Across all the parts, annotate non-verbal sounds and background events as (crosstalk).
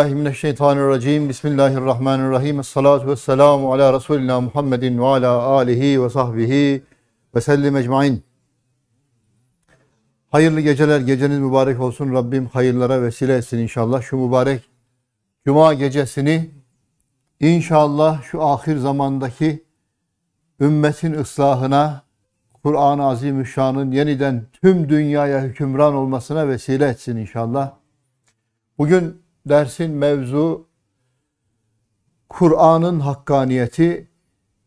Euzubillahimineşşeytanirracim. Bismillahirrahmanirrahim. Salatu ve selamu ala Resulina Muhammedin ve ala alihi ve sahbihi ve sellim ecmain. Hayırlı geceler, geceniz mübarek olsun. Rabbim hayırlara vesile etsin inşallah. Şu mübarek Cuma gecesini inşallah şu ahir zamandaki ümmetin ıslahına, Kur'an-ı Azimüşşan'ın yeniden tüm dünyaya hükümran olmasına vesile etsin inşallah. Bugün dersin mevzu Kur'an'ın hakkaniyeti,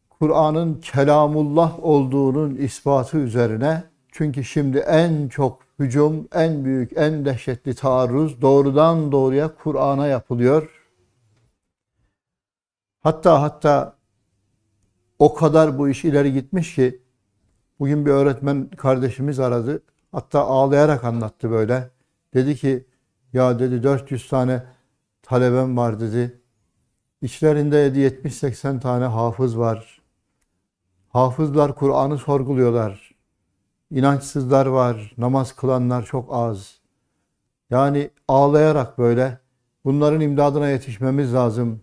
Kur'an'ın kelamullah olduğunun ispatı üzerine. Çünkü şimdi en çok hücum, en büyük, en dehşetli taarruz doğrudan doğruya Kur'an'a yapılıyor. Hatta hatta o kadar bu iş ileri gitmiş ki bugün bir öğretmen kardeşimiz aradı. Hatta ağlayarak anlattı böyle. Dedi ki ya dedi 400 tane talebem var dedi. İçlerinde 70-80 tane hafız var. Hafızlar Kur'an'ı sorguluyorlar. İnançsızlar var, namaz kılanlar çok az. Yani ağlayarak böyle bunların imdadına yetişmemiz lazım.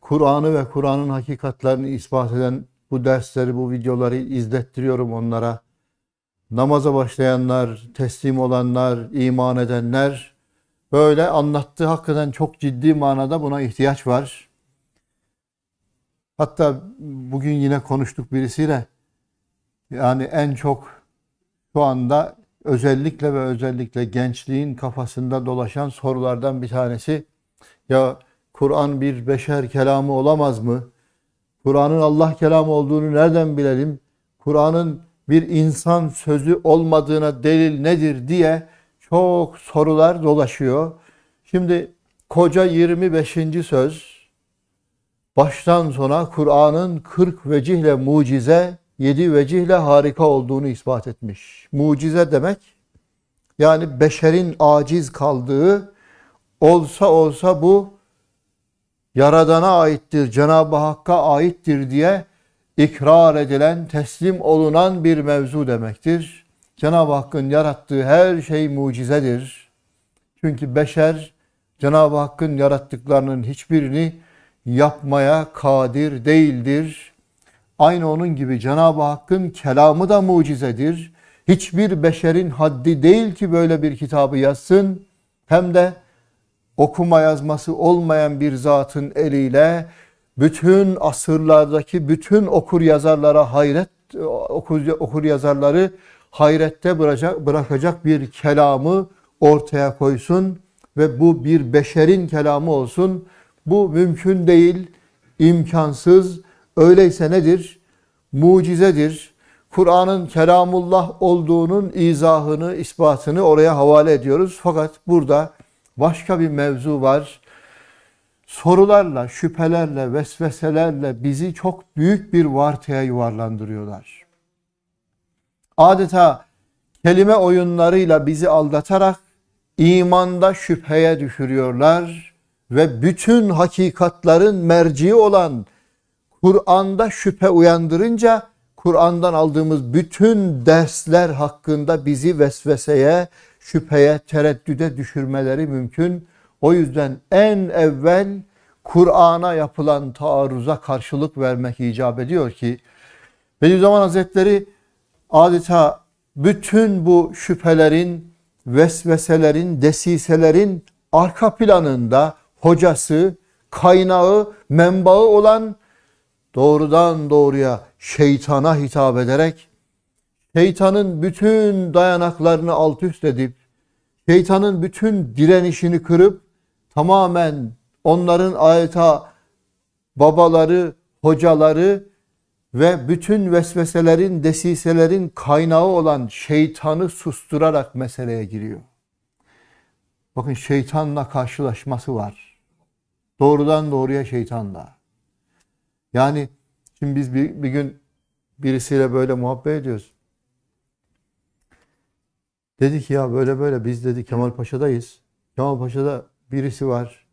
Kur'an'ı ve Kur'an'ın hakikatlerini ispat eden bu dersleri, bu videoları izlettiriyorum onlara. Namaza başlayanlar, teslim olanlar, iman edenler böyle anlattığı hakikaten çok ciddi manada buna ihtiyaç var. Hatta bugün yine konuştuk birisiyle. Yani en çok şu anda özellikle ve özellikle gençliğin kafasında dolaşan sorulardan bir tanesi ya Kur'an bir beşer kelamı olamaz mı? Kur'an'ın Allah kelamı olduğunu nereden bilelim? Kur'an'ın bir insan sözü olmadığına delil nedir diye çok sorular dolaşıyor. Şimdi koca 25. söz baştan sona Kur'an'ın 40 vecihle mucize, 7 vecihle harika olduğunu ispat etmiş. Mucize demek yani beşerin aciz kaldığı olsa olsa bu Yaradan'a aittir, Cenab-ı Hakk'a aittir diye ikrar edilen, teslim olunan bir mevzu demektir. Cenab-ı Hakk'ın yarattığı her şey mucizedir. Çünkü beşer Cenab-ı Hakk'ın yarattıklarının hiçbirini yapmaya kadir değildir. Aynı onun gibi Cenab-ı Hakk'ın kelamı da mucizedir. Hiçbir beşerin haddi değil ki böyle bir kitabı yazsın. Hem de okuma yazması olmayan bir zatın eliyle bütün asırlardaki bütün okur yazarlara hayret okur, okur yazarları hayrette bırakacak bir kelamı ortaya koysun ve bu bir beşerin kelamı olsun. Bu mümkün değil, imkansız. Öyleyse nedir? Mucizedir. Kur'an'ın kelamullah olduğunun izahını, ispatını oraya havale ediyoruz. Fakat burada başka bir mevzu var. Sorularla, şüphelerle, vesveselerle bizi çok büyük bir vartaya yuvarlandırıyorlar adeta kelime oyunlarıyla bizi aldatarak imanda şüpheye düşürüyorlar ve bütün hakikatların merci olan Kur'an'da şüphe uyandırınca Kur'an'dan aldığımız bütün dersler hakkında bizi vesveseye, şüpheye, tereddüde düşürmeleri mümkün. O yüzden en evvel Kur'an'a yapılan taarruza karşılık vermek icap ediyor ki Bediüzzaman Hazretleri adeta bütün bu şüphelerin, vesveselerin, desiselerin arka planında hocası, kaynağı, menbaı olan doğrudan doğruya şeytana hitap ederek şeytanın bütün dayanaklarını alt üst edip şeytanın bütün direnişini kırıp tamamen onların ayeta babaları, hocaları ve bütün vesveselerin, desiselerin kaynağı olan şeytanı susturarak meseleye giriyor. Bakın şeytanla karşılaşması var. Doğrudan doğruya şeytanla. Yani şimdi biz bir, bir gün birisiyle böyle muhabbet ediyoruz. Dedi ki ya böyle böyle biz dedi Kemal Paşa'dayız. Kemal Paşa'da birisi var.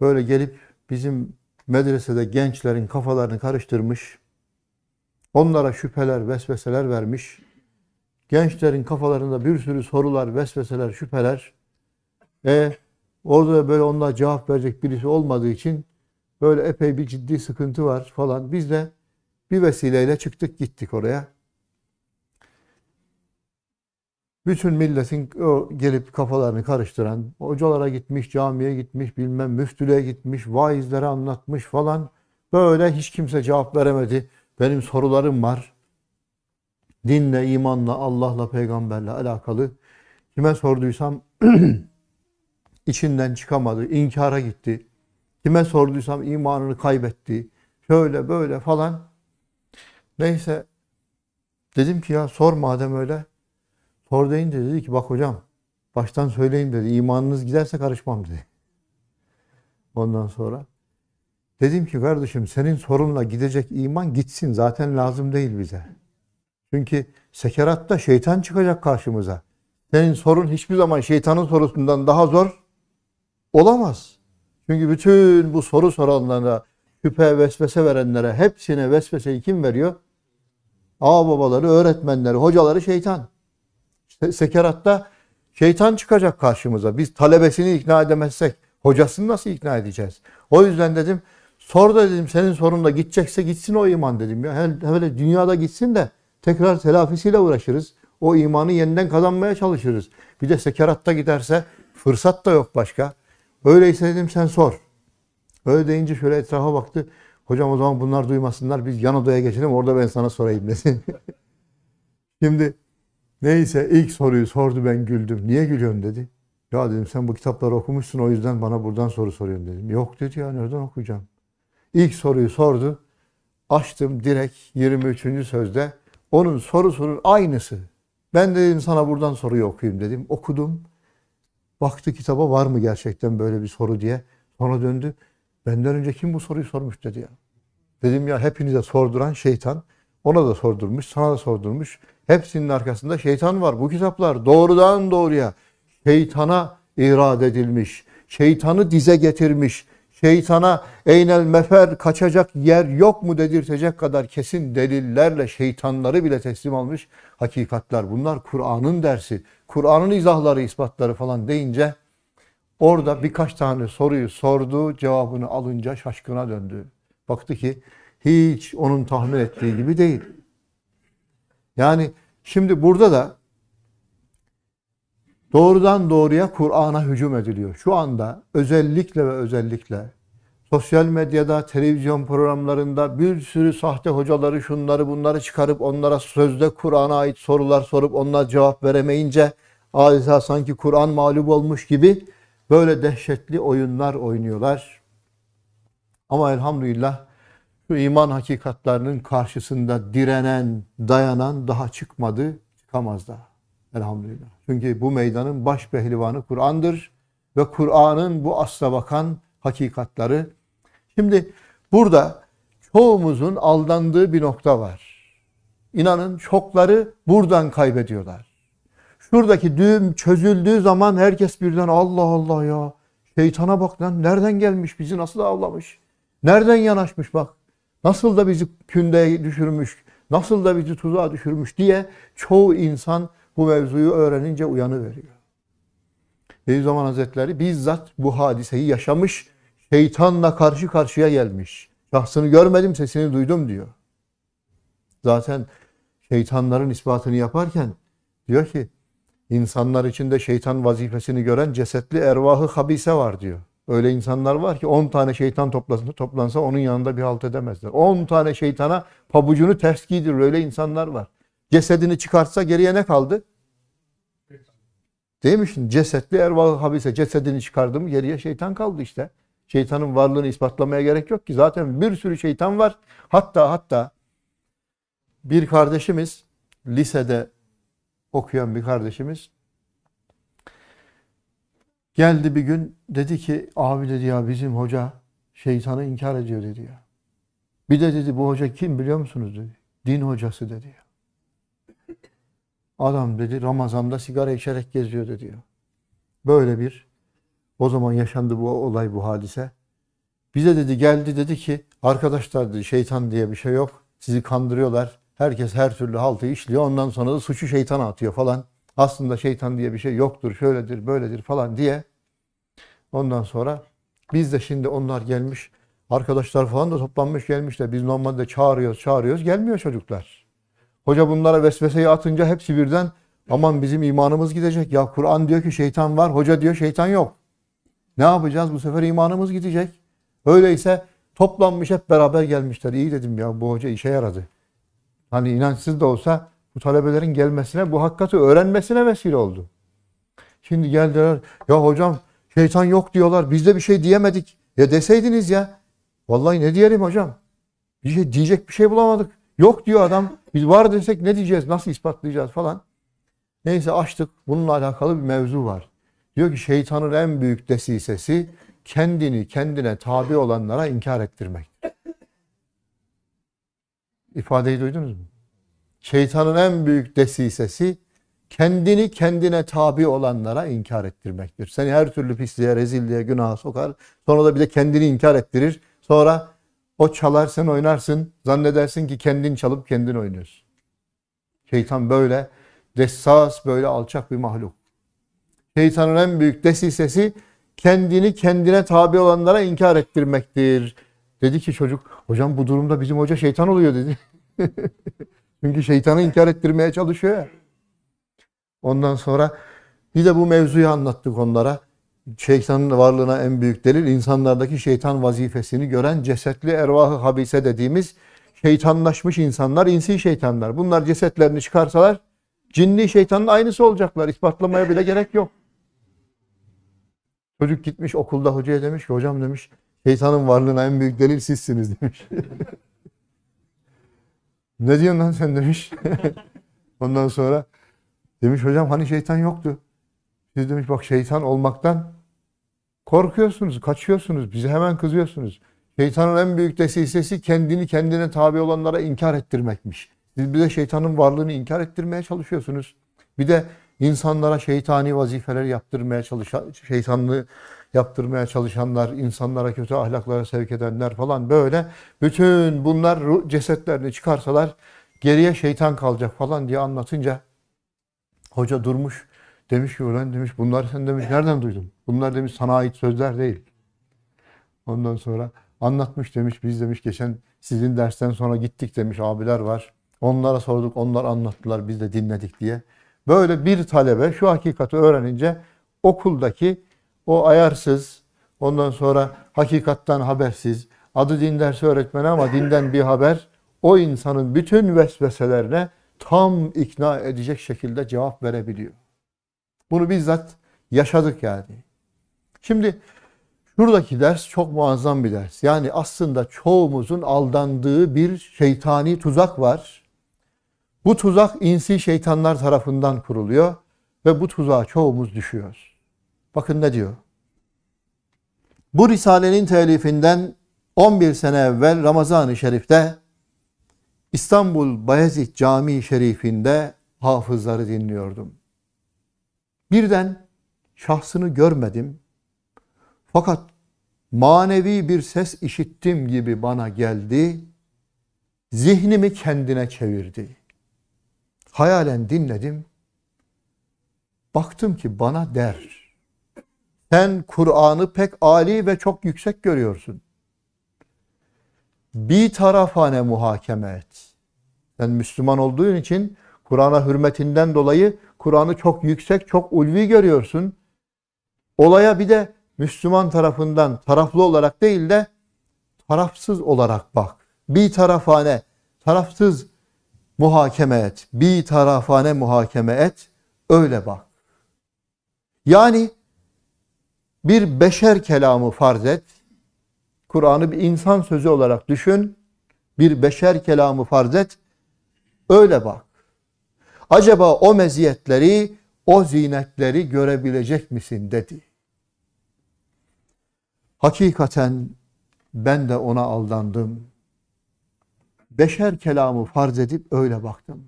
Böyle gelip bizim medresede gençlerin kafalarını karıştırmış. Onlara şüpheler, vesveseler vermiş. Gençlerin kafalarında bir sürü sorular, vesveseler, şüpheler. E orada böyle onlara cevap verecek birisi olmadığı için böyle epey bir ciddi sıkıntı var falan. Biz de bir vesileyle çıktık gittik oraya. Bütün milletin o gelip kafalarını karıştıran, hocalara gitmiş, camiye gitmiş, bilmem müftülüğe gitmiş, vaizlere anlatmış falan. Böyle hiç kimse cevap veremedi. Benim sorularım var. Dinle, imanla, Allah'la, peygamberle alakalı. Kime sorduysam (clears throat) içinden çıkamadı, inkara gitti. Kime sorduysam imanını kaybetti. Şöyle böyle falan. Neyse dedim ki ya sor madem öyle. Sor deyince dedi ki bak hocam baştan söyleyeyim dedi. İmanınız giderse karışmam dedi. Ondan sonra Dedim ki kardeşim senin sorunla gidecek iman gitsin zaten lazım değil bize. Çünkü sekeratta şeytan çıkacak karşımıza. Senin sorun hiçbir zaman şeytanın sorusundan daha zor olamaz. Çünkü bütün bu soru soranlara, şüphe, vesvese verenlere hepsine vesveseyi kim veriyor? babaları öğretmenleri, hocaları şeytan. İşte sekeratta şeytan çıkacak karşımıza. Biz talebesini ikna edemezsek hocasını nasıl ikna edeceğiz? O yüzden dedim Sor da dedim senin sorunla gidecekse gitsin o iman dedim ya. Hele dünyada gitsin de tekrar telafisiyle uğraşırız. O imanı yeniden kazanmaya çalışırız. Bir de sekeratta giderse fırsat da yok başka. Öyleyse dedim sen sor. Öyle deyince şöyle etrafa baktı. Hocam o zaman bunlar duymasınlar biz yan odaya geçelim orada ben sana sorayım dedi. (laughs) Şimdi neyse ilk soruyu sordu ben güldüm. Niye gülüyorsun dedi. Ya dedim sen bu kitapları okumuşsun o yüzden bana buradan soru soruyorsun dedim. Yok dedi ya nereden okuyacağım. İlk soruyu sordu. Açtım direkt 23. sözde. Onun sorusunun aynısı. Ben de sana buradan soruyu okuyayım dedim. Okudum. Baktı kitaba var mı gerçekten böyle bir soru diye. Sonra döndü. Benden önce kim bu soruyu sormuş dedi ya. Dedim ya hepinize sorduran şeytan. Ona da sordurmuş, sana da sordurmuş. Hepsinin arkasında şeytan var. Bu kitaplar doğrudan doğruya şeytana irad edilmiş. Şeytanı dize getirmiş şeytana eynel mefer kaçacak yer yok mu dedirtecek kadar kesin delillerle şeytanları bile teslim almış hakikatler. Bunlar Kur'an'ın dersi. Kur'an'ın izahları, ispatları falan deyince orada birkaç tane soruyu sordu, cevabını alınca şaşkına döndü. Baktı ki hiç onun tahmin ettiği gibi değil. Yani şimdi burada da doğrudan doğruya Kur'an'a hücum ediliyor. Şu anda özellikle ve özellikle sosyal medyada, televizyon programlarında bir sürü sahte hocaları şunları bunları çıkarıp onlara sözde Kur'an'a ait sorular sorup onlar cevap veremeyince adeta sanki Kur'an mağlup olmuş gibi böyle dehşetli oyunlar oynuyorlar. Ama elhamdülillah şu iman hakikatlerinin karşısında direnen, dayanan daha çıkmadı, çıkamaz daha. Elhamdülillah. Çünkü bu meydanın baş pehlivanı Kur'an'dır ve Kur'an'ın bu asla bakan hakikatları. Şimdi burada çoğumuzun aldandığı bir nokta var. İnanın çokları buradan kaybediyorlar. Şuradaki düğüm çözüldüğü zaman herkes birden Allah Allah ya şeytana bak lan nereden gelmiş bizi nasıl avlamış. Nereden yanaşmış bak. Nasıl da bizi kündeye düşürmüş. Nasıl da bizi tuzağa düşürmüş diye çoğu insan bu mevzuyu öğrenince uyanı veriyor. Bediüzzaman Hazretleri bizzat bu hadiseyi yaşamış, şeytanla karşı karşıya gelmiş. Şahsını görmedim, sesini duydum diyor. Zaten şeytanların ispatını yaparken diyor ki insanlar içinde şeytan vazifesini gören cesetli ervahı habise var diyor. Öyle insanlar var ki 10 tane şeytan toplansa, toplansa onun yanında bir halt edemezler. 10 tane şeytana pabucunu ters giydirir. Öyle insanlar var. Cesedini çıkartsa geriye ne kaldı? Değil mi şimdi? Cesetli ervahı habise cesedini çıkardı mı geriye şeytan kaldı işte. Şeytanın varlığını ispatlamaya gerek yok ki. Zaten bir sürü şeytan var. Hatta hatta bir kardeşimiz lisede okuyan bir kardeşimiz geldi bir gün dedi ki abi dedi ya bizim hoca şeytanı inkar ediyor dedi ya. Bir de dedi bu hoca kim biliyor musunuz dedi. Din hocası dedi ya. Adam dedi Ramazan'da sigara içerek geziyordu diyor. Böyle bir o zaman yaşandı bu olay bu hadise. Bize dedi geldi dedi ki arkadaşlar dedi şeytan diye bir şey yok. Sizi kandırıyorlar. Herkes her türlü haltı işliyor. Ondan sonra da suçu şeytana atıyor falan. Aslında şeytan diye bir şey yoktur. Şöyledir, böyledir falan diye. Ondan sonra biz de şimdi onlar gelmiş. Arkadaşlar falan da toplanmış gelmişler. Biz normalde çağırıyoruz, çağırıyoruz. Gelmiyor çocuklar. Hoca bunlara vesveseyi atınca hepsi birden aman bizim imanımız gidecek. Ya Kur'an diyor ki şeytan var, hoca diyor şeytan yok. Ne yapacağız? Bu sefer imanımız gidecek. Öyleyse toplanmış hep beraber gelmişler. İyi dedim ya bu hoca işe yaradı. Hani inançsız da olsa bu talebelerin gelmesine, bu hakikati öğrenmesine vesile oldu. Şimdi geldiler, ya hocam şeytan yok diyorlar, biz de bir şey diyemedik. Ya deseydiniz ya, vallahi ne diyelim hocam? Bir şey diyecek bir şey bulamadık. Yok diyor adam. Biz var desek ne diyeceğiz? Nasıl ispatlayacağız falan. Neyse açtık. Bununla alakalı bir mevzu var. Diyor ki şeytanın en büyük desisesi kendini kendine tabi olanlara inkar ettirmek. İfadeyi duydunuz mu? Şeytanın en büyük desisesi kendini kendine tabi olanlara inkar ettirmektir. Seni her türlü pisliğe, rezilliğe, günaha sokar. Sonra da bir de kendini inkar ettirir. Sonra o çalar sen oynarsın. Zannedersin ki kendin çalıp kendin oynuyorsun. Şeytan böyle dessas böyle alçak bir mahluk. Şeytanın en büyük desisesi kendini kendine tabi olanlara inkar ettirmektir. Dedi ki çocuk, hocam bu durumda bizim hoca şeytan oluyor dedi. (laughs) Çünkü şeytanı inkar ettirmeye çalışıyor Ondan sonra bir de bu mevzuyu anlattık onlara şeytanın varlığına en büyük delil insanlardaki şeytan vazifesini gören cesetli ervahı habise dediğimiz şeytanlaşmış insanlar, insi şeytanlar. Bunlar cesetlerini çıkarsalar cinli şeytanın aynısı olacaklar. İspatlamaya bile gerek yok. Çocuk gitmiş okulda hocaya demiş ki hocam demiş şeytanın varlığına en büyük delil sizsiniz demiş. (laughs) ne diyorsun lan sen demiş. (laughs) Ondan sonra demiş hocam hani şeytan yoktu. Siz demiş bak şeytan olmaktan korkuyorsunuz, kaçıyorsunuz, bize hemen kızıyorsunuz. Şeytanın en büyük desisesi kendini kendine tabi olanlara inkar ettirmekmiş. Siz bize şeytanın varlığını inkar ettirmeye çalışıyorsunuz. Bir de insanlara şeytani vazifeler yaptırmaya çalışan, şeytanlığı yaptırmaya çalışanlar, insanlara kötü ahlaklara sevk edenler falan böyle. Bütün bunlar cesetlerini çıkarsalar geriye şeytan kalacak falan diye anlatınca hoca durmuş Demiş ki ulan demiş bunlar sen demiş nereden duydun? Bunlar demiş sana ait sözler değil. Ondan sonra anlatmış demiş biz demiş geçen sizin dersten sonra gittik demiş abiler var. Onlara sorduk onlar anlattılar biz de dinledik diye. Böyle bir talebe şu hakikati öğrenince okuldaki o ayarsız ondan sonra hakikattan habersiz adı din dersi öğretmeni ama dinden bir haber o insanın bütün vesveselerine tam ikna edecek şekilde cevap verebiliyor. Bunu bizzat yaşadık yani. Şimdi şuradaki ders çok muazzam bir ders. Yani aslında çoğumuzun aldandığı bir şeytani tuzak var. Bu tuzak insi şeytanlar tarafından kuruluyor ve bu tuzağa çoğumuz düşüyoruz. Bakın ne diyor? Bu risalenin telifinden 11 sene evvel Ramazan-ı Şerif'te İstanbul Bayezid Camii Şerif'inde hafızları dinliyordum. Birden şahsını görmedim. Fakat manevi bir ses işittim gibi bana geldi. Zihnimi kendine çevirdi. Hayalen dinledim. Baktım ki bana der. Sen Kur'an'ı pek âli ve çok yüksek görüyorsun. Bir tarafane muhakeme et. Sen Müslüman olduğun için Kur'an'a hürmetinden dolayı Kur'an'ı çok yüksek, çok ulvi görüyorsun. Olaya bir de Müslüman tarafından taraflı olarak değil de tarafsız olarak bak. Bir tarafane, tarafsız muhakeme et. Bir tarafane muhakeme et. Öyle bak. Yani bir beşer kelamı farz et. Kur'an'ı bir insan sözü olarak düşün. Bir beşer kelamı farz et. Öyle bak acaba o meziyetleri, o zinetleri görebilecek misin dedi. Hakikaten ben de ona aldandım. Beşer kelamı farz edip öyle baktım.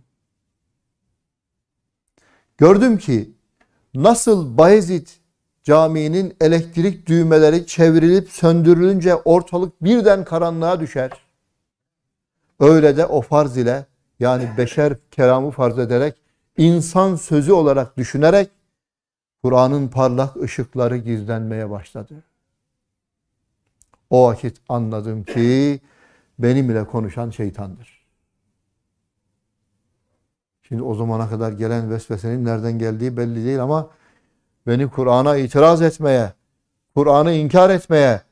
Gördüm ki nasıl Bayezid caminin elektrik düğmeleri çevrilip söndürülünce ortalık birden karanlığa düşer. Öyle de o farz ile yani beşer kelamı farz ederek, insan sözü olarak düşünerek Kur'an'ın parlak ışıkları gizlenmeye başladı. O vakit anladım ki benimle konuşan şeytandır. Şimdi o zamana kadar gelen vesvesenin nereden geldiği belli değil ama beni Kur'an'a itiraz etmeye, Kur'an'ı inkar etmeye,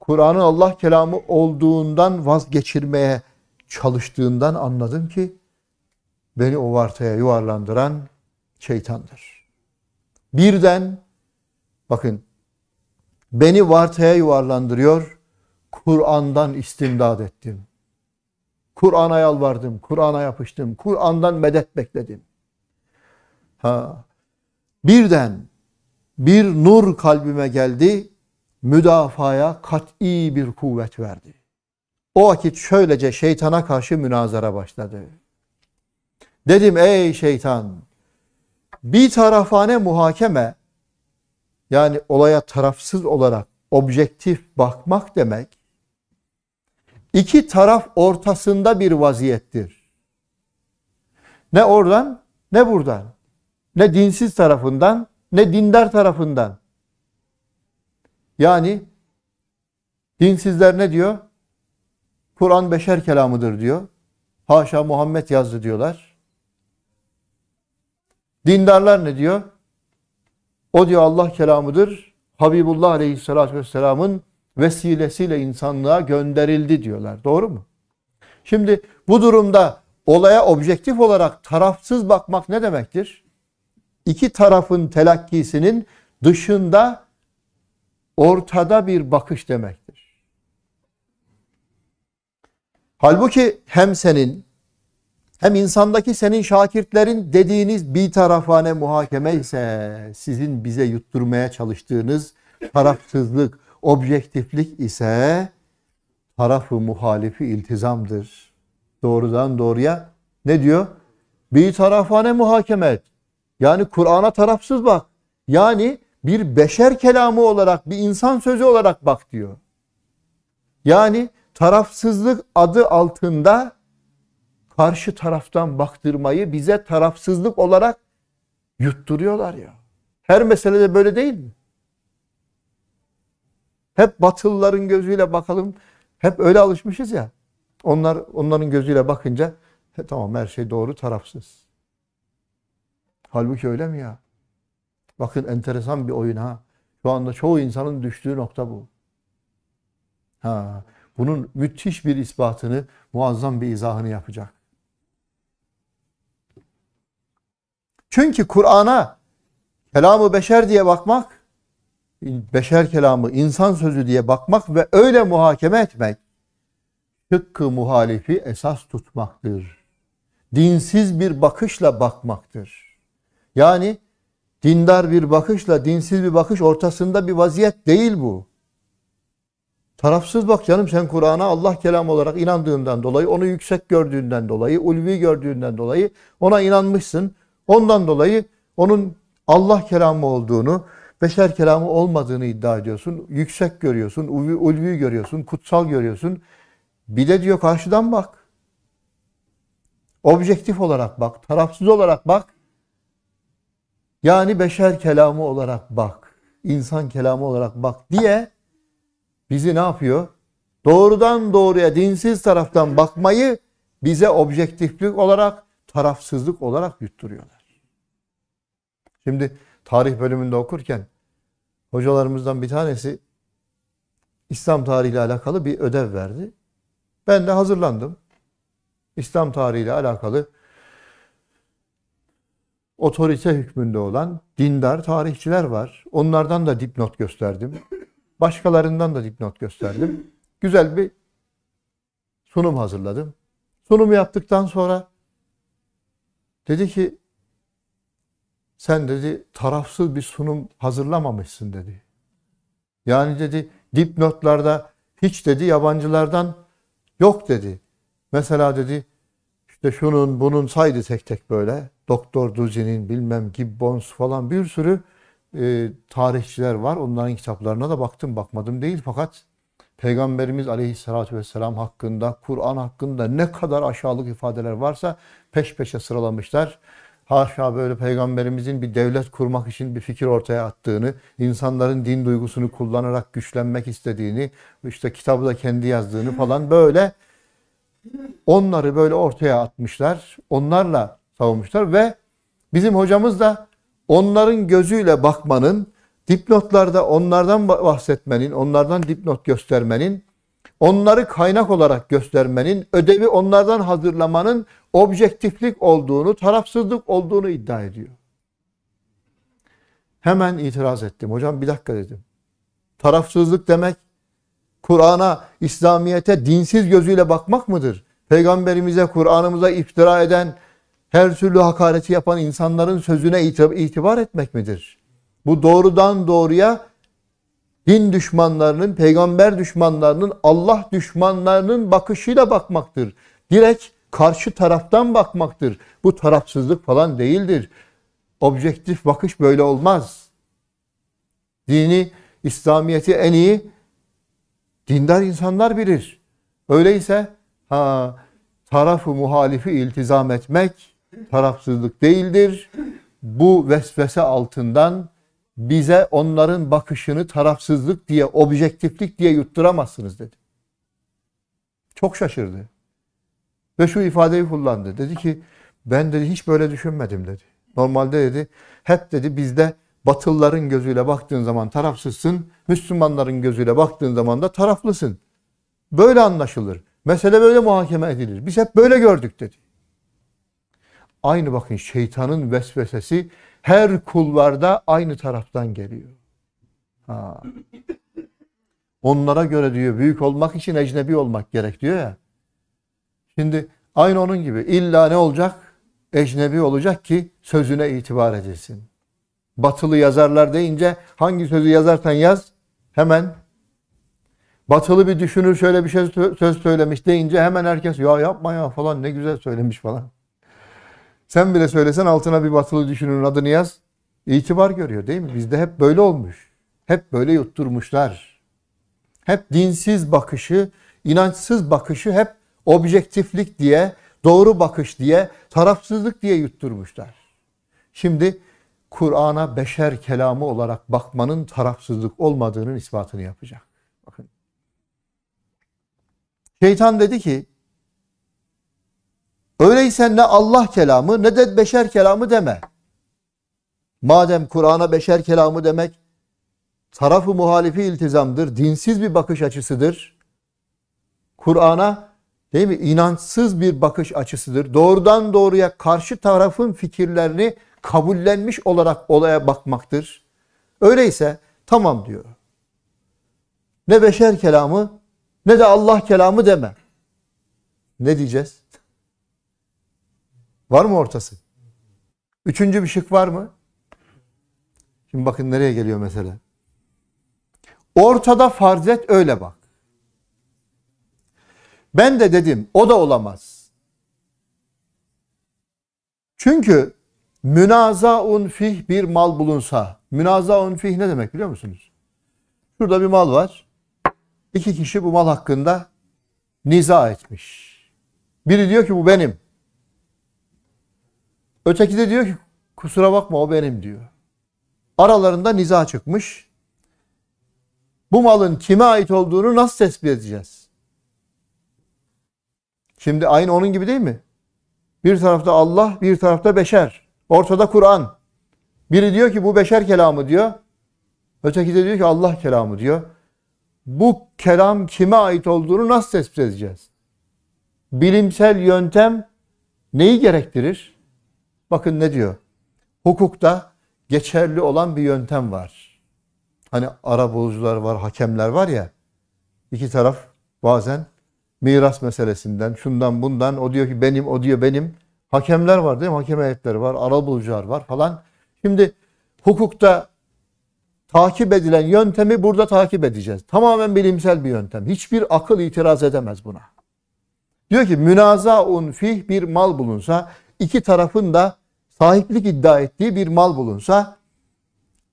Kur'an'ın Allah kelamı olduğundan vazgeçirmeye çalıştığından anladım ki beni o vartaya yuvarlandıran şeytandır. Birden bakın beni vartaya yuvarlandırıyor. Kur'an'dan istimdad ettim. Kur'an'a yalvardım, Kur'an'a yapıştım, Kur'an'dan medet bekledim. Ha. Birden bir nur kalbime geldi, müdafaya kat'i bir kuvvet verdi. O vakit şöylece şeytana karşı münazara başladı. Dedim ey şeytan bir tarafane muhakeme yani olaya tarafsız olarak objektif bakmak demek iki taraf ortasında bir vaziyettir. Ne oradan ne buradan. Ne dinsiz tarafından ne dindar tarafından. Yani dinsizler ne diyor? Kur'an beşer kelamıdır diyor. Haşa Muhammed yazdı diyorlar. Dindarlar ne diyor? O diyor Allah kelamıdır. Habibullah Aleyhisselatü Vesselam'ın vesilesiyle insanlığa gönderildi diyorlar. Doğru mu? Şimdi bu durumda olaya objektif olarak tarafsız bakmak ne demektir? İki tarafın telakkisinin dışında ortada bir bakış demektir. Halbuki hem senin hem insandaki senin şakirtlerin dediğiniz bir tarafane muhakeme ise sizin bize yutturmaya çalıştığınız tarafsızlık, objektiflik ise tarafı muhalifi iltizamdır. Doğrudan doğruya ne diyor? Bir tarafane muhakeme et. Yani Kur'an'a tarafsız bak. Yani bir beşer kelamı olarak, bir insan sözü olarak bak diyor. Yani tarafsızlık adı altında karşı taraftan baktırmayı bize tarafsızlık olarak yutturuyorlar ya. Her meselede böyle değil mi? Hep batılıların gözüyle bakalım. Hep öyle alışmışız ya. Onlar onların gözüyle bakınca he, tamam her şey doğru tarafsız. Halbuki öyle mi ya? Bakın enteresan bir oyun ha. Şu anda çoğu insanın düştüğü nokta bu. Ha bunun müthiş bir ispatını, muazzam bir izahını yapacak. Çünkü Kur'an'a kelamı beşer diye bakmak, beşer kelamı, insan sözü diye bakmak ve öyle muhakeme etmek, hıkkı muhalifi esas tutmaktır. Dinsiz bir bakışla bakmaktır. Yani dindar bir bakışla dinsiz bir bakış ortasında bir vaziyet değil bu. Tarafsız bak canım sen Kur'an'a Allah kelam olarak inandığından dolayı, onu yüksek gördüğünden dolayı, ulvi gördüğünden dolayı ona inanmışsın. Ondan dolayı onun Allah kelamı olduğunu, beşer kelamı olmadığını iddia ediyorsun. Yüksek görüyorsun, ulvi, ulvi görüyorsun, kutsal görüyorsun. Bir de diyor karşıdan bak. Objektif olarak bak, tarafsız olarak bak. Yani beşer kelamı olarak bak, insan kelamı olarak bak diye bizi ne yapıyor? Doğrudan doğruya dinsiz taraftan bakmayı bize objektiflik olarak, tarafsızlık olarak yutturuyorlar. Şimdi tarih bölümünde okurken hocalarımızdan bir tanesi İslam tarihiyle alakalı bir ödev verdi. Ben de hazırlandım. İslam tarihiyle alakalı otorite hükmünde olan dindar tarihçiler var. Onlardan da dipnot gösterdim. Başkalarından da dipnot gösterdim. Güzel bir sunum hazırladım. Sunumu yaptıktan sonra dedi ki sen dedi tarafsız bir sunum hazırlamamışsın dedi. Yani dedi dipnotlarda hiç dedi yabancılardan yok dedi. Mesela dedi işte şunun bunun saydı tek tek böyle. Doktor Duzi'nin bilmem Gibbons falan bir sürü e, tarihçiler var. Onların kitaplarına da baktım bakmadım değil fakat Peygamberimiz aleyhissalatü vesselam hakkında, Kur'an hakkında ne kadar aşağılık ifadeler varsa peş peşe sıralamışlar. Haşa böyle peygamberimizin bir devlet kurmak için bir fikir ortaya attığını, insanların din duygusunu kullanarak güçlenmek istediğini, işte kitabı da kendi yazdığını falan böyle onları böyle ortaya atmışlar. Onlarla savunmuşlar ve bizim hocamız da onların gözüyle bakmanın, dipnotlarda onlardan bahsetmenin, onlardan dipnot göstermenin, onları kaynak olarak göstermenin, ödevi onlardan hazırlamanın objektiflik olduğunu, tarafsızlık olduğunu iddia ediyor. Hemen itiraz ettim. Hocam bir dakika dedim. Tarafsızlık demek Kur'an'a, İslamiyet'e dinsiz gözüyle bakmak mıdır? Peygamberimize, Kur'an'ımıza iftira eden, her türlü hakareti yapan insanların sözüne itibar etmek midir? Bu doğrudan doğruya din düşmanlarının, peygamber düşmanlarının, Allah düşmanlarının bakışıyla bakmaktır. Direkt karşı taraftan bakmaktır. Bu tarafsızlık falan değildir. Objektif bakış böyle olmaz. Dini, İslamiyeti en iyi dindar insanlar bilir. Öyleyse ha tarafı muhalifi iltizam etmek tarafsızlık değildir. Bu vesvese altından bize onların bakışını tarafsızlık diye, objektiflik diye yutturamazsınız dedi. Çok şaşırdı. Ve şu ifadeyi kullandı. Dedi ki ben dedi hiç böyle düşünmedim dedi. Normalde dedi hep dedi bizde Batılıların gözüyle baktığın zaman tarafsızsın, Müslümanların gözüyle baktığın zaman da taraflısın. Böyle anlaşılır. Mesele böyle muhakeme edilir. Biz hep böyle gördük dedi. Aynı bakın şeytanın vesvesesi her kulvarda aynı taraftan geliyor. Ha. Onlara göre diyor büyük olmak için ecnebi olmak gerek diyor ya. Şimdi aynı onun gibi illa ne olacak? Ecnebi olacak ki sözüne itibar edilsin. Batılı yazarlar deyince hangi sözü yazarsan yaz hemen batılı bir düşünür şöyle bir şey söz söylemiş deyince hemen herkes ya yapma ya falan ne güzel söylemiş falan. Sen bile söylesen altına bir batılı düşünün adını yaz. İtibar görüyor değil mi? Bizde hep böyle olmuş. Hep böyle yutturmuşlar. Hep dinsiz bakışı, inançsız bakışı hep objektiflik diye, doğru bakış diye, tarafsızlık diye yutturmuşlar. Şimdi Kur'an'a beşer kelamı olarak bakmanın tarafsızlık olmadığının ispatını yapacak. Bakın. Şeytan dedi ki Öyleyse ne Allah kelamı ne de beşer kelamı deme. Madem Kur'an'a beşer kelamı demek tarafı muhalifi iltizamdır, dinsiz bir bakış açısıdır. Kur'an'a değil mi inançsız bir bakış açısıdır. Doğrudan doğruya karşı tarafın fikirlerini kabullenmiş olarak olaya bakmaktır. Öyleyse tamam diyor. Ne beşer kelamı ne de Allah kelamı deme. Ne diyeceğiz? Var mı ortası? Üçüncü bir şık var mı? Şimdi bakın nereye geliyor mesela. Ortada farz et öyle bak. Ben de dedim o da olamaz. Çünkü münazaun fih bir mal bulunsa. Münazaun fih ne demek biliyor musunuz? Şurada bir mal var. İki kişi bu mal hakkında niza etmiş. Biri diyor ki bu benim. Öteki de diyor ki kusura bakma o benim diyor. Aralarında niza çıkmış. Bu malın kime ait olduğunu nasıl tespit edeceğiz? Şimdi aynı onun gibi değil mi? Bir tarafta Allah, bir tarafta beşer. Ortada Kur'an. Biri diyor ki bu beşer kelamı diyor. Öteki de diyor ki Allah kelamı diyor. Bu kelam kime ait olduğunu nasıl tespit edeceğiz? Bilimsel yöntem neyi gerektirir? Bakın ne diyor? Hukukta geçerli olan bir yöntem var. Hani ara bozucular var, hakemler var ya. İki taraf bazen miras meselesinden, şundan bundan, o diyor ki benim, o diyor benim. Hakemler var değil mi? Hakem heyetleri var, ara bulucular var falan. Şimdi hukukta takip edilen yöntemi burada takip edeceğiz. Tamamen bilimsel bir yöntem. Hiçbir akıl itiraz edemez buna. Diyor ki münazaun fih bir mal bulunsa iki tarafın da sahiplik iddia ettiği bir mal bulunsa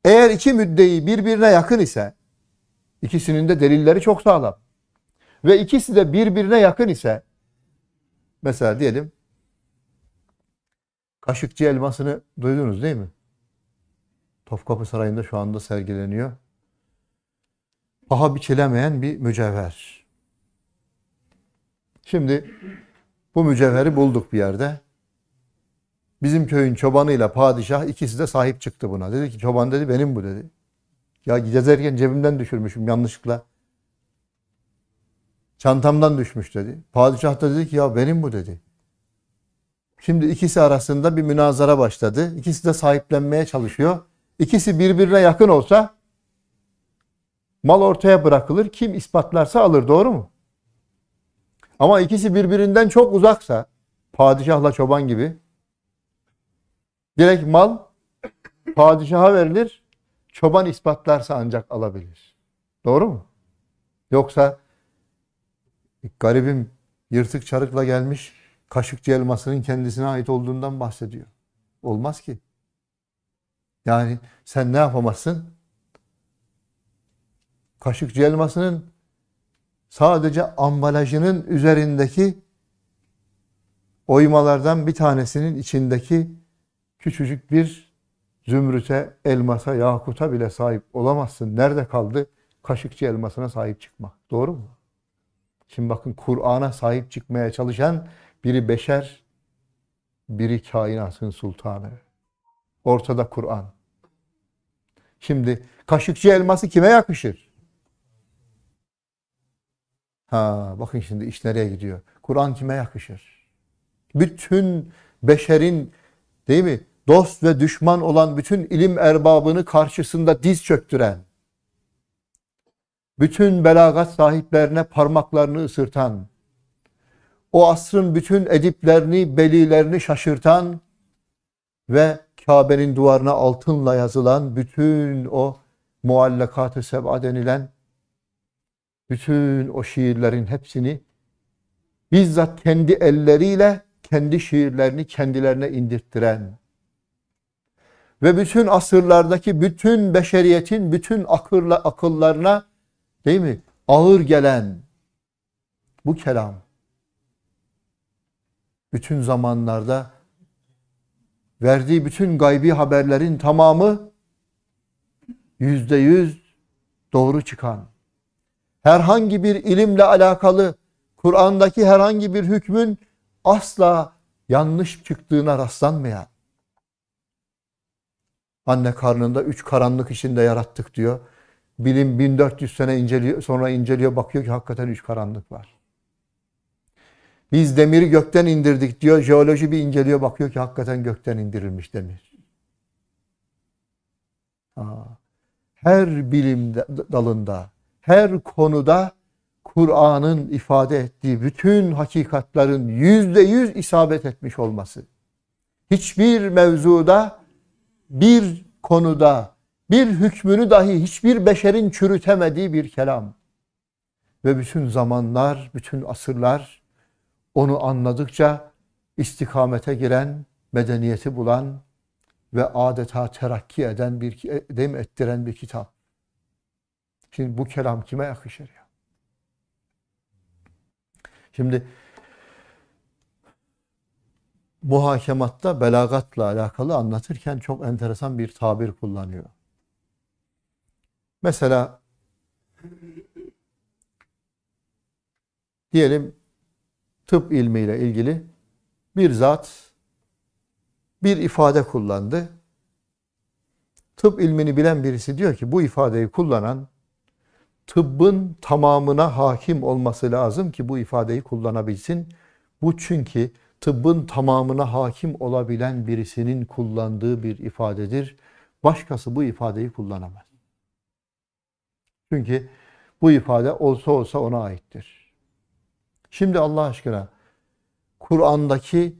eğer iki müddeyi birbirine yakın ise ikisinin de delilleri çok sağlam ve ikisi de birbirine yakın ise mesela diyelim Kaşıkçı elmasını duydunuz değil mi? Topkapı Sarayı'nda şu anda sergileniyor. Paha biçilemeyen bir mücevher. Şimdi bu mücevheri bulduk bir yerde. Bizim köyün çobanıyla padişah ikisi de sahip çıktı buna. Dedi ki çoban dedi benim bu dedi. Ya gezerken cebimden düşürmüşüm yanlışlıkla. Çantamdan düşmüş dedi. Padişah da dedi ki ya benim bu dedi. Şimdi ikisi arasında bir münazara başladı. İkisi de sahiplenmeye çalışıyor. İkisi birbirine yakın olsa mal ortaya bırakılır. Kim ispatlarsa alır doğru mu? Ama ikisi birbirinden çok uzaksa padişahla çoban gibi Direkt mal padişaha verilir. Çoban ispatlarsa ancak alabilir. Doğru mu? Yoksa garibim yırtık çarıkla gelmiş kaşıkçı elmasının kendisine ait olduğundan bahsediyor. Olmaz ki. Yani sen ne yapamazsın? Kaşıkçı elmasının sadece ambalajının üzerindeki oymalardan bir tanesinin içindeki küçücük bir zümrüte, elmasa, yakuta bile sahip olamazsın. Nerede kaldı? Kaşıkçı elmasına sahip çıkmak. Doğru mu? Şimdi bakın Kur'an'a sahip çıkmaya çalışan biri beşer, biri kainatın sultanı. Ortada Kur'an. Şimdi kaşıkçı elması kime yakışır? Ha, bakın şimdi iş nereye gidiyor? Kur'an kime yakışır? Bütün beşerin değil mi? dost ve düşman olan bütün ilim erbabını karşısında diz çöktüren, bütün belagat sahiplerine parmaklarını ısırtan, o asrın bütün ediplerini, belilerini şaşırtan ve Kabe'nin duvarına altınla yazılan bütün o muallakat-ı seb'a denilen bütün o şiirlerin hepsini bizzat kendi elleriyle kendi şiirlerini kendilerine indirttiren ve bütün asırlardaki bütün beşeriyetin bütün akırla, akıllarına değil mi ağır gelen bu kelam bütün zamanlarda verdiği bütün gaybi haberlerin tamamı yüzde yüz doğru çıkan herhangi bir ilimle alakalı Kur'an'daki herhangi bir hükmün asla yanlış çıktığına rastlanmayan Anne karnında üç karanlık içinde yarattık diyor. Bilim 1400 sene inceliyor, sonra inceliyor bakıyor ki hakikaten üç karanlık var. Biz demiri gökten indirdik diyor. Jeoloji bir inceliyor bakıyor ki hakikaten gökten indirilmiş demir. Her bilim dalında, her konuda Kur'an'ın ifade ettiği bütün hakikatlerin yüzde yüz isabet etmiş olması. Hiçbir mevzuda bir konuda bir hükmünü dahi hiçbir beşerin çürütemediği bir kelam. Ve bütün zamanlar, bütün asırlar onu anladıkça istikamete giren, medeniyeti bulan ve adeta terakki eden bir, değil ettiren bir kitap. Şimdi bu kelam kime yakışır ya? Şimdi muhakematta belagatla alakalı anlatırken çok enteresan bir tabir kullanıyor. Mesela diyelim tıp ilmiyle ilgili bir zat bir ifade kullandı. Tıp ilmini bilen birisi diyor ki bu ifadeyi kullanan tıbbın tamamına hakim olması lazım ki bu ifadeyi kullanabilsin. Bu çünkü tıbbın tamamına hakim olabilen birisinin kullandığı bir ifadedir. Başkası bu ifadeyi kullanamaz. Çünkü bu ifade olsa olsa ona aittir. Şimdi Allah aşkına Kur'an'daki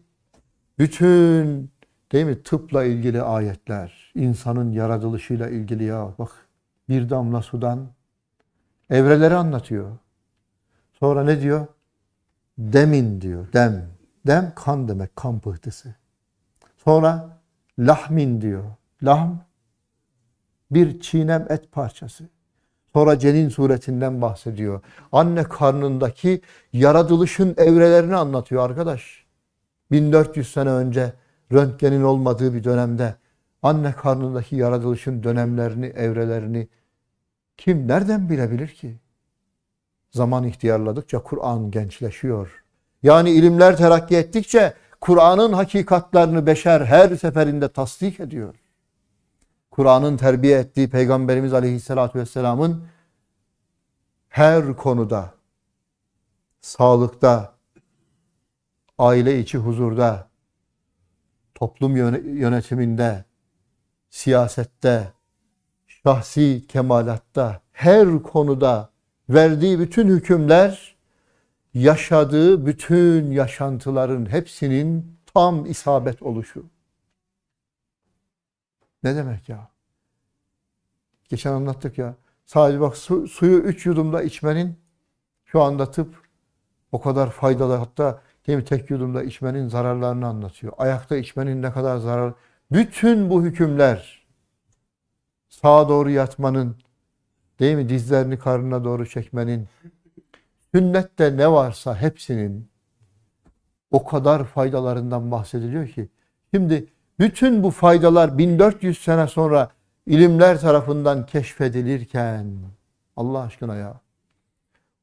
bütün değil mi tıpla ilgili ayetler, insanın yaratılışıyla ilgili ya bak bir damla sudan evreleri anlatıyor. Sonra ne diyor? Demin diyor, dem. Dem kan demek, kan pıhtısı. Sonra lahmin diyor. Lahm bir çiğnem et parçası. Sonra cenin suretinden bahsediyor. Anne karnındaki yaratılışın evrelerini anlatıyor arkadaş. 1400 sene önce röntgenin olmadığı bir dönemde anne karnındaki yaratılışın dönemlerini, evrelerini kim nereden bilebilir ki? Zaman ihtiyarladıkça Kur'an gençleşiyor. Yani ilimler terakki ettikçe Kur'an'ın hakikatlerini beşer her seferinde tasdik ediyor. Kur'an'ın terbiye ettiği Peygamberimiz Aleyhisselatü Vesselam'ın her konuda, sağlıkta, aile içi huzurda, toplum yönetiminde, siyasette, şahsi kemalatta, her konuda verdiği bütün hükümler yaşadığı bütün yaşantıların hepsinin tam isabet oluşu. Ne demek ya? Geçen anlattık ya. Sadece bak su, suyu üç yudumda içmenin şu anda tıp o kadar faydalı hatta değil mi, tek yudumda içmenin zararlarını anlatıyor. Ayakta içmenin ne kadar zarar. Bütün bu hükümler sağa doğru yatmanın değil mi dizlerini karnına doğru çekmenin Sünnette ne varsa hepsinin o kadar faydalarından bahsediliyor ki. Şimdi bütün bu faydalar 1400 sene sonra ilimler tarafından keşfedilirken Allah aşkına ya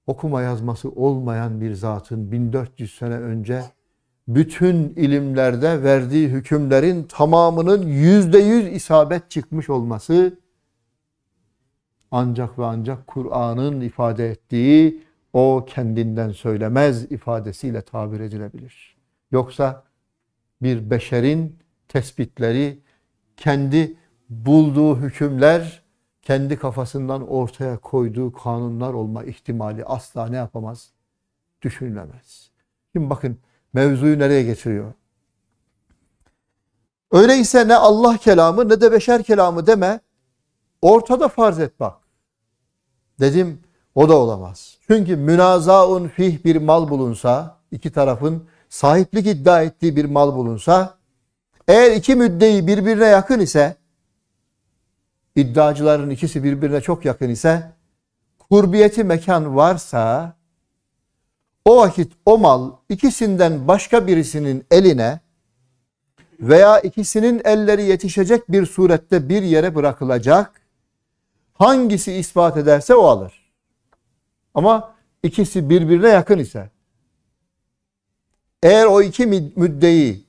okuma yazması olmayan bir zatın 1400 sene önce bütün ilimlerde verdiği hükümlerin tamamının yüzde yüz isabet çıkmış olması ancak ve ancak Kur'an'ın ifade ettiği o kendinden söylemez ifadesiyle tabir edilebilir. Yoksa bir beşerin tespitleri, kendi bulduğu hükümler, kendi kafasından ortaya koyduğu kanunlar olma ihtimali asla ne yapamaz? Düşünülemez. Şimdi bakın mevzuyu nereye getiriyor? Öyleyse ne Allah kelamı ne de beşer kelamı deme. Ortada farz et bak. Dedim o da olamaz. Çünkü münazaun fih bir mal bulunsa, iki tarafın sahiplik iddia ettiği bir mal bulunsa, eğer iki müddeyi birbirine yakın ise, iddiacıların ikisi birbirine çok yakın ise, kurbiyeti mekan varsa, o vakit o mal ikisinden başka birisinin eline veya ikisinin elleri yetişecek bir surette bir yere bırakılacak. Hangisi ispat ederse o alır. Ama ikisi birbirine yakın ise eğer o iki müddeyi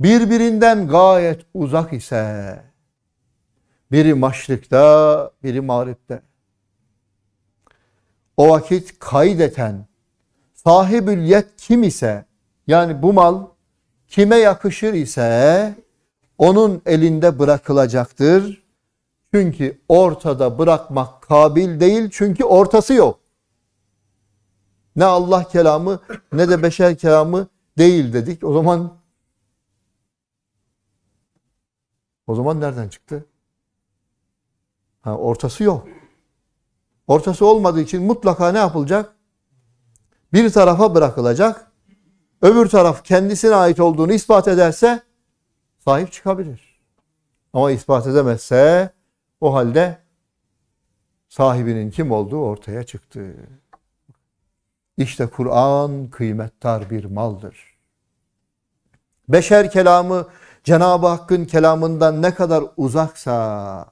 birbirinden gayet uzak ise biri maşrikta, biri mağripte. O vakit kaydeten sahibül yet kim ise yani bu mal kime yakışır ise onun elinde bırakılacaktır. Çünkü ortada bırakmak kabil değil çünkü ortası yok. Ne Allah kelamı ne de beşer kelamı değil dedik. O zaman o zaman nereden çıktı? Ha, ortası yok. Ortası olmadığı için mutlaka ne yapılacak? Bir tarafa bırakılacak. Öbür taraf kendisine ait olduğunu ispat ederse sahip çıkabilir. Ama ispat edemezse o halde sahibinin kim olduğu ortaya çıktı. İşte Kur'an kıymettar bir maldır. Beşer kelamı Cenab-ı Hakk'ın kelamından ne kadar uzaksa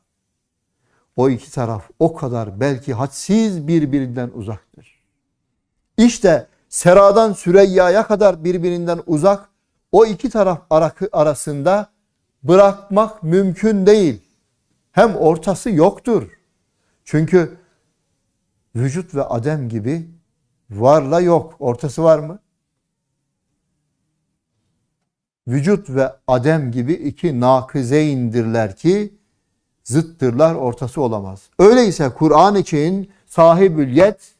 o iki taraf o kadar belki hadsiz birbirinden uzaktır. İşte Sera'dan Süreyya'ya kadar birbirinden uzak o iki taraf arasında bırakmak mümkün değil. Hem ortası yoktur. Çünkü vücut ve adem gibi Varla yok. Ortası var mı? Vücut ve adem gibi iki nakize indirler ki zıttırlar ortası olamaz. Öyleyse Kur'an için sahibül yet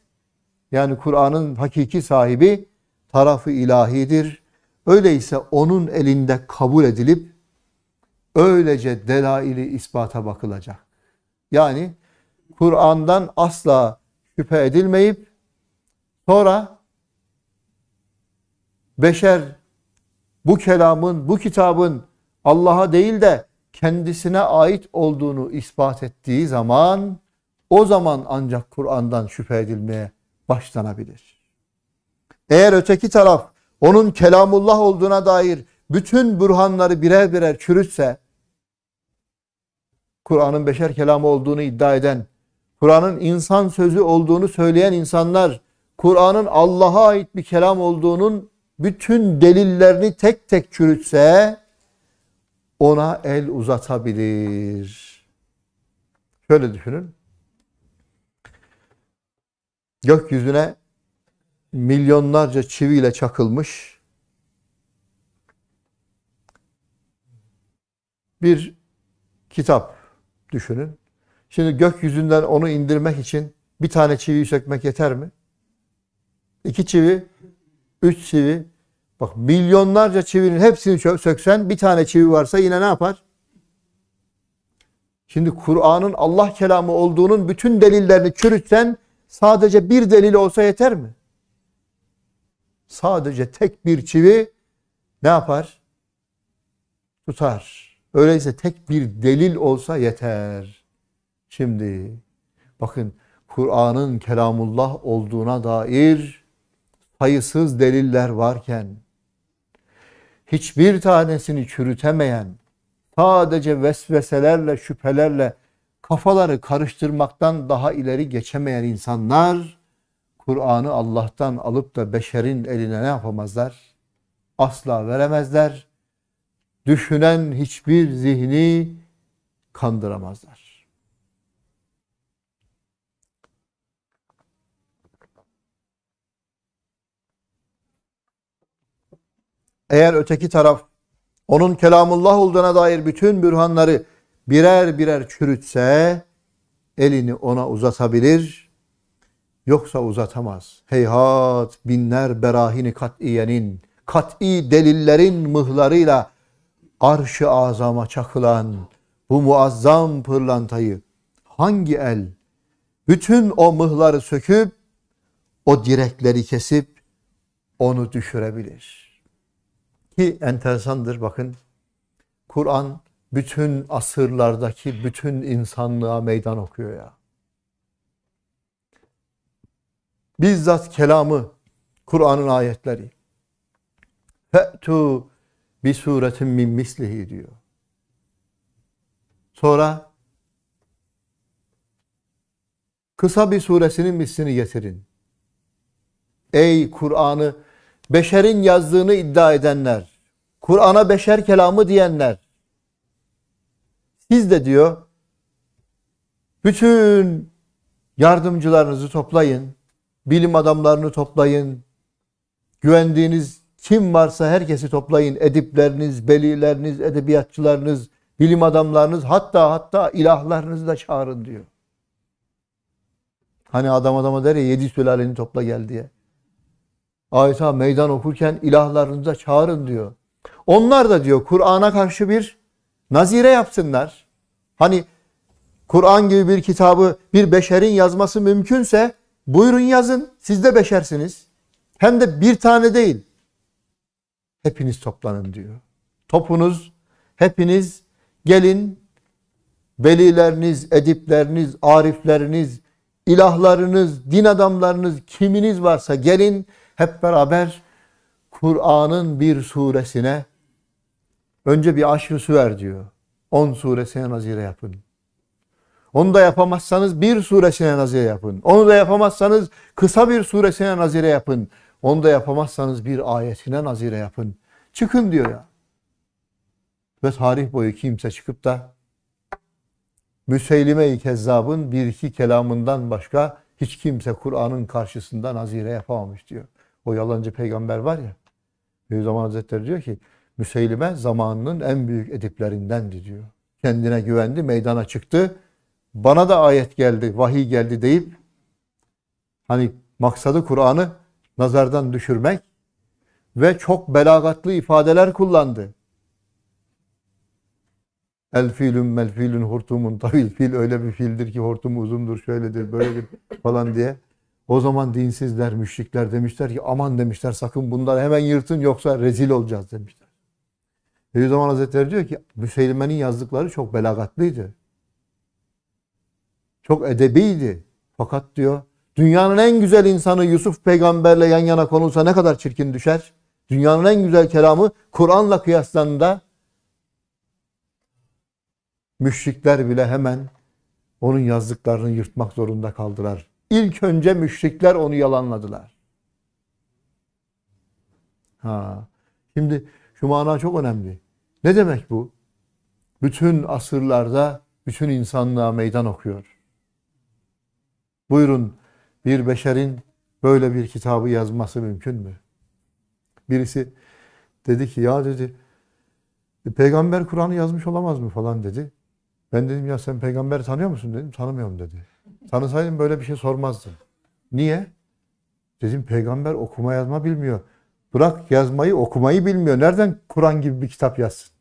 yani Kur'an'ın hakiki sahibi tarafı ilahidir. Öyleyse onun elinde kabul edilip öylece delaili ispata bakılacak. Yani Kur'an'dan asla şüphe edilmeyip Sonra beşer bu kelamın, bu kitabın Allah'a değil de kendisine ait olduğunu ispat ettiği zaman o zaman ancak Kur'an'dan şüphe edilmeye başlanabilir. Eğer öteki taraf onun kelamullah olduğuna dair bütün burhanları birer birer çürütse Kur'an'ın beşer kelamı olduğunu iddia eden, Kur'an'ın insan sözü olduğunu söyleyen insanlar Kur'an'ın Allah'a ait bir kelam olduğunun bütün delillerini tek tek çürütse ona el uzatabilir. Şöyle düşünün. Gökyüzüne milyonlarca çiviyle çakılmış bir kitap düşünün. Şimdi gökyüzünden onu indirmek için bir tane çivi sökmek yeter mi? iki çivi, üç çivi. Bak milyonlarca çivinin hepsini söksen bir tane çivi varsa yine ne yapar? Şimdi Kur'an'ın Allah kelamı olduğunun bütün delillerini çürütsen sadece bir delil olsa yeter mi? Sadece tek bir çivi ne yapar? Tutar. Öyleyse tek bir delil olsa yeter. Şimdi bakın Kur'an'ın kelamullah olduğuna dair sayısız deliller varken hiçbir tanesini çürütemeyen sadece vesveselerle şüphelerle kafaları karıştırmaktan daha ileri geçemeyen insanlar Kur'an'ı Allah'tan alıp da beşerin eline ne yapamazlar? Asla veremezler. Düşünen hiçbir zihni kandıramazlar. Eğer öteki taraf onun kelamullah olduğuna dair bütün bürhanları birer birer çürütse elini ona uzatabilir. Yoksa uzatamaz. Heyhat binler berahini kat'iyenin, kat'i delillerin mıhlarıyla arşı azama çakılan bu muazzam pırlantayı hangi el bütün o mıhları söküp o direkleri kesip onu düşürebilir.'' Ki enteresandır bakın. Kur'an bütün asırlardaki bütün insanlığa meydan okuyor ya. Bizzat kelamı, Kur'an'ın ayetleri. Fe'tu bi suretin min mislihi diyor. Sonra kısa bir suresinin mislini getirin. Ey Kur'an'ı beşerin yazdığını iddia edenler Kur'an'a beşer kelamı diyenler siz de diyor bütün yardımcılarınızı toplayın, bilim adamlarını toplayın, güvendiğiniz kim varsa herkesi toplayın. Edipleriniz, belileriniz, edebiyatçılarınız, bilim adamlarınız hatta hatta ilahlarınızı da çağırın diyor. Hani adam adama der ya yedi sülaleni topla gel diye. Aysa meydan okurken ilahlarınızı da çağırın diyor. Onlar da diyor Kur'an'a karşı bir nazire yapsınlar. Hani Kur'an gibi bir kitabı bir beşerin yazması mümkünse buyurun yazın. Siz de beşersiniz. Hem de bir tane değil. Hepiniz toplanın diyor. Topunuz, hepiniz gelin velileriniz, edipleriniz, arifleriniz, ilahlarınız, din adamlarınız, kiminiz varsa gelin hep beraber Kur'an'ın bir suresine Önce bir aşrı ver diyor. 10 suresine nazire yapın. Onu da yapamazsanız bir suresine nazire yapın. Onu da yapamazsanız kısa bir suresine nazire yapın. Onu da yapamazsanız bir ayetine nazire yapın. Çıkın diyor ya. Ve tarih boyu kimse çıkıp da Müseylime-i Kezzab'ın bir iki kelamından başka hiç kimse Kur'an'ın karşısında nazire yapamamış diyor. O yalancı peygamber var ya. Bediüzzaman Hazretleri diyor ki Müseylime zamanının en büyük ediplerindendi diyor. Kendine güvendi, meydana çıktı. Bana da ayet geldi, vahiy geldi deyip hani maksadı Kur'an'ı nazardan düşürmek ve çok belagatlı ifadeler kullandı. El filün mel filün hortumun tavil fil öyle bir fildir ki hortumu uzundur şöyledir böyledir falan diye. O zaman dinsizler, müşrikler demişler ki aman demişler sakın bunları hemen yırtın yoksa rezil olacağız demiş. Bediüzzaman Hazretleri diyor ki Müseylime'nin yazdıkları çok belagatlıydı. Çok edebiydi. Fakat diyor dünyanın en güzel insanı Yusuf peygamberle yan yana konulsa ne kadar çirkin düşer. Dünyanın en güzel kelamı Kur'an'la kıyaslanında müşrikler bile hemen onun yazdıklarını yırtmak zorunda kaldılar. İlk önce müşrikler onu yalanladılar. Ha. Şimdi şu mana çok önemli. Ne demek bu? Bütün asırlarda bütün insanlığa meydan okuyor. Buyurun bir beşerin böyle bir kitabı yazması mümkün mü? Birisi dedi ki ya dedi e, peygamber Kur'an'ı yazmış olamaz mı falan dedi. Ben dedim ya sen peygamber tanıyor musun dedim. Tanımıyorum dedi. Tanısaydım böyle bir şey sormazdım. Niye? Dedim peygamber okuma yazma bilmiyor. Bırak yazmayı, okumayı bilmiyor. Nereden Kur'an gibi bir kitap yazsın?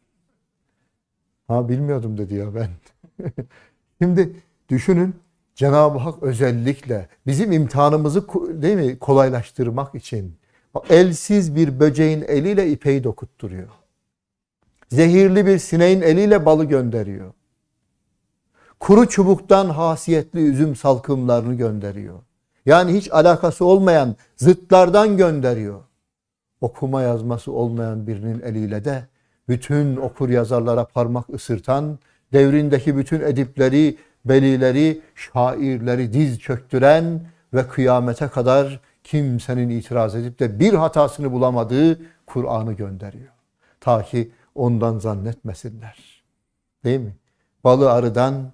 Ha bilmiyordum dedi ya ben. (laughs) Şimdi düşünün Cenab-ı Hak özellikle bizim imtihanımızı değil mi kolaylaştırmak için elsiz bir böceğin eliyle ipeyi dokutturuyor. Zehirli bir sineğin eliyle balı gönderiyor. Kuru çubuktan hasiyetli üzüm salkımlarını gönderiyor. Yani hiç alakası olmayan zıtlardan gönderiyor okuma yazması olmayan birinin eliyle de bütün okur yazarlara parmak ısırtan, devrindeki bütün edipleri, belileri, şairleri diz çöktüren ve kıyamete kadar kimsenin itiraz edip de bir hatasını bulamadığı Kur'an'ı gönderiyor. Ta ki ondan zannetmesinler. Değil mi? Balı arıdan,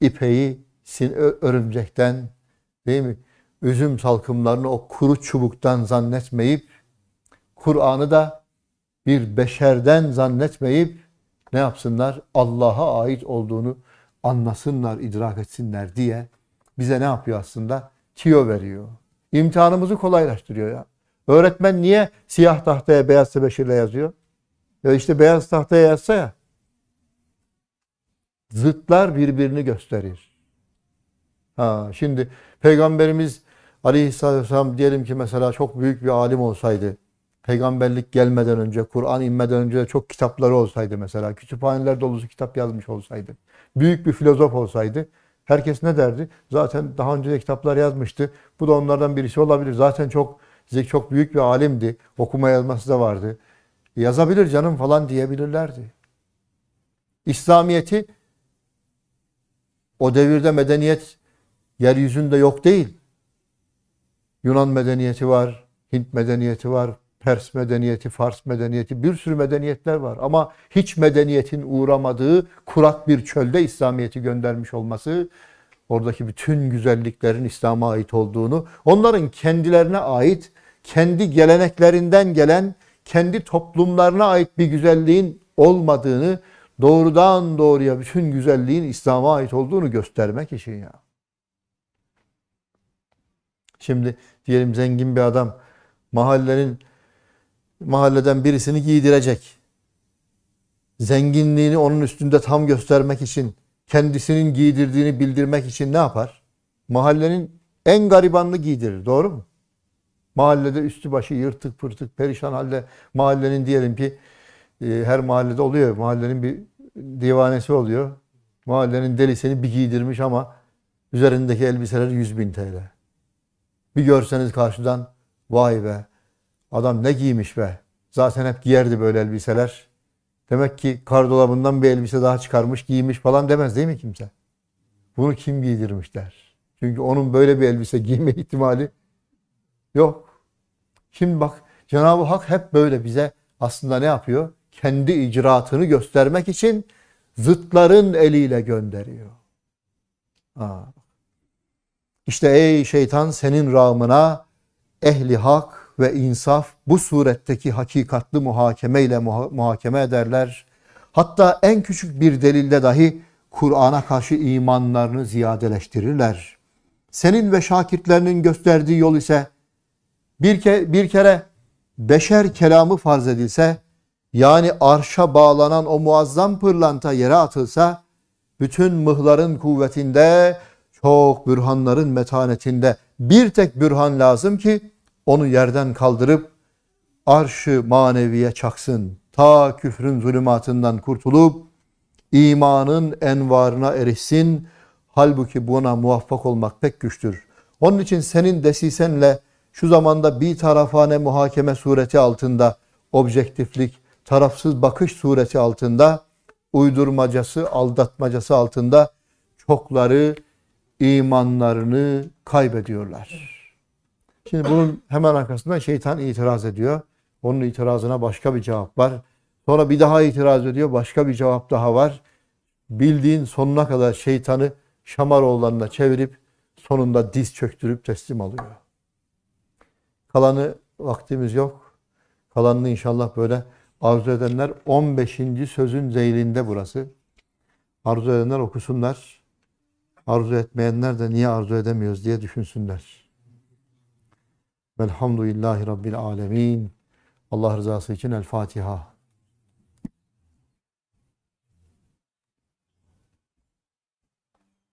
ipeyi örümcekten, değil mi? üzüm salkımlarını o kuru çubuktan zannetmeyip, Kur'an'ı da bir beşerden zannetmeyip ne yapsınlar? Allah'a ait olduğunu anlasınlar, idrak etsinler diye bize ne yapıyor aslında? Tiyo veriyor. İmtihanımızı kolaylaştırıyor ya. Öğretmen niye siyah tahtaya beyaz tebeşirle yazıyor? Ya işte beyaz tahtaya yazsa ya. Zıtlar birbirini gösterir. Ha, şimdi Peygamberimiz Aleyhisselatü Vesselam diyelim ki mesela çok büyük bir alim olsaydı, peygamberlik gelmeden önce, Kur'an inmeden önce çok kitapları olsaydı mesela, kütüphaneler dolusu kitap yazmış olsaydı, büyük bir filozof olsaydı, herkes ne derdi? Zaten daha önce de kitaplar yazmıştı, bu da onlardan birisi olabilir. Zaten çok çok büyük bir alimdi, okuma yazması da vardı. Yazabilir canım falan diyebilirlerdi. İslamiyeti o devirde medeniyet yeryüzünde yok değil. Yunan medeniyeti var, Hint medeniyeti var, Pers medeniyeti, Fars medeniyeti bir sürü medeniyetler var. Ama hiç medeniyetin uğramadığı kurak bir çölde İslamiyet'i göndermiş olması oradaki bütün güzelliklerin İslam'a ait olduğunu, onların kendilerine ait, kendi geleneklerinden gelen, kendi toplumlarına ait bir güzelliğin olmadığını, doğrudan doğruya bütün güzelliğin İslam'a ait olduğunu göstermek için ya. Şimdi diyelim zengin bir adam mahallenin mahalleden birisini giydirecek. Zenginliğini onun üstünde tam göstermek için, kendisinin giydirdiğini bildirmek için ne yapar? Mahallenin en garibanını giydirir. Doğru mu? Mahallede üstü başı yırtık pırtık perişan halde mahallenin diyelim ki e, her mahallede oluyor. Mahallenin bir divanesi oluyor. Mahallenin delisini bir giydirmiş ama üzerindeki elbiseler 100 bin TL. Bir görseniz karşıdan vay be adam ne giymiş be. Zaten hep giyerdi böyle elbiseler. Demek ki kardolabından bir elbise daha çıkarmış giymiş falan demez değil mi kimse? Bunu kim giydirmiş der. Çünkü onun böyle bir elbise giyme (laughs) ihtimali yok. Şimdi bak Cenab-ı Hak hep böyle bize aslında ne yapıyor? Kendi icraatını göstermek için zıtların eliyle gönderiyor. Ha, işte ey şeytan senin rağmına ehli hak ve insaf bu suretteki hakikatli muhakeme ile muhakeme ederler. Hatta en küçük bir delilde dahi Kur'an'a karşı imanlarını ziyadeleştirirler. Senin ve şakirtlerinin gösterdiği yol ise bir, ke bir kere beşer kelamı farz edilse yani arşa bağlanan o muazzam pırlanta yere atılsa bütün mıhların kuvvetinde çok bürhanların metanetinde bir tek bürhan lazım ki onu yerden kaldırıp arşı maneviye çaksın. Ta küfrün zulümatından kurtulup imanın envarına erişsin. Halbuki buna muvaffak olmak pek güçtür. Onun için senin desisenle şu zamanda bir tarafane muhakeme sureti altında objektiflik, tarafsız bakış sureti altında uydurmacası, aldatmacası altında çokları imanlarını kaybediyorlar. Şimdi bunun hemen arkasında şeytan itiraz ediyor. Onun itirazına başka bir cevap var. Sonra bir daha itiraz ediyor. Başka bir cevap daha var. Bildiğin sonuna kadar şeytanı Şamaroğullarına çevirip sonunda diz çöktürüp teslim alıyor. Kalanı vaktimiz yok. Kalanını inşallah böyle arzu edenler 15. sözün zeylinde burası. Arzu edenler okusunlar arzu etmeyenler de niye arzu edemiyoruz diye düşünsünler. Velhamdülillahi Rabbil Alemin. Allah rızası için El Fatiha.